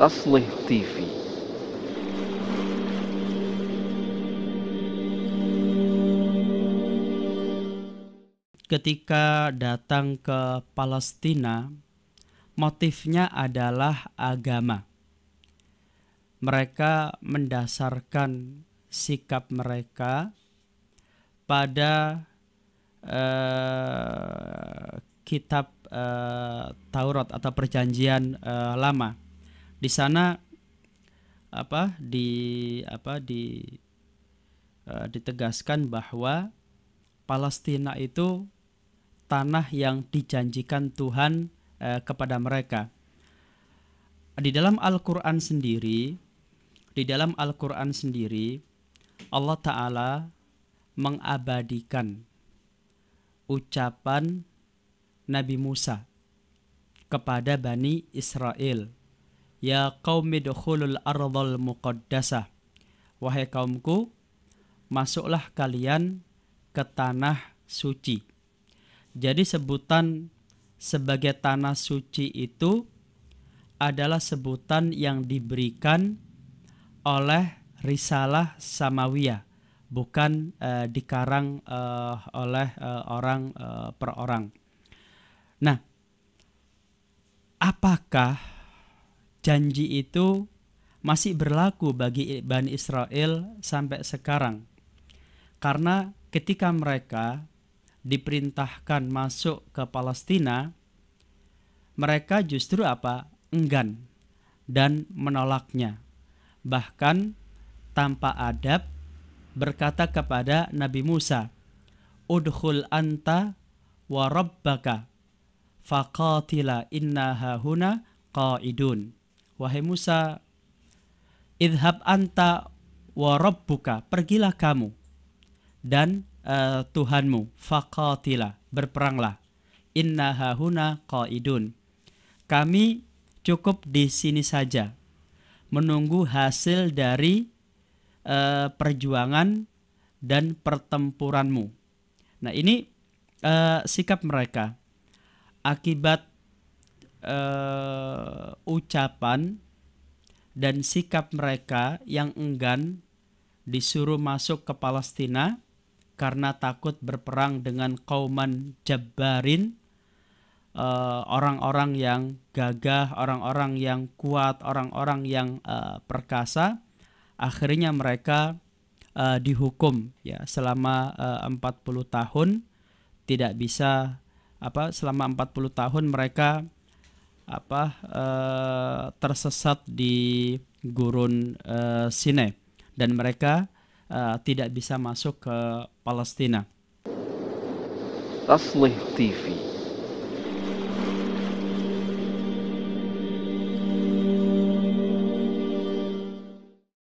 أصله تيفي Ketika datang ke Palestina, motifnya adalah agama. Mereka mendasarkan sikap mereka pada eh, kitab eh, Taurat atau Perjanjian eh, Lama di sana apa di apa di uh, ditegaskan bahwa Palestina itu tanah yang dijanjikan Tuhan uh, kepada mereka. Di dalam Al-Qur'an sendiri, di dalam Al-Qur'an sendiri Allah taala mengabadikan ucapan Nabi Musa kepada Bani Israel Ya qaumi dukhulul ardhal muqaddasah. Wahai kaumku, masuklah kalian ke tanah suci. Jadi sebutan sebagai tanah suci itu adalah sebutan yang diberikan oleh risalah samawiyah, bukan eh, dikarang eh, oleh eh, orang eh, per orang. Nah, apakah janji itu masih berlaku bagi Bani Israel sampai sekarang. Karena ketika mereka diperintahkan masuk ke Palestina, mereka justru apa? enggan dan menolaknya. Bahkan tanpa adab berkata kepada Nabi Musa, "Udkhul anta wa rabbaka faqatila inna hahuna qa'idun." wahai Musa, idhab anta wa rabbuka, pergilah kamu dan uh, Tuhanmu, faqatila, berperanglah. Inna hahuna qaidun. Kami cukup di sini saja menunggu hasil dari uh, perjuangan dan pertempuranmu. Nah, ini uh, sikap mereka akibat uh, ucapan dan sikap mereka yang enggan disuruh masuk ke Palestina karena takut berperang dengan kauman Jabarin eh, orang-orang yang gagah, orang-orang yang kuat, orang-orang yang eh, perkasa, akhirnya mereka eh, dihukum ya selama uh, 40 tahun tidak bisa apa selama 40 tahun mereka apa uh, tersesat di gurun uh, Sinai dan mereka uh, tidak bisa masuk ke Palestina. Tasleh TV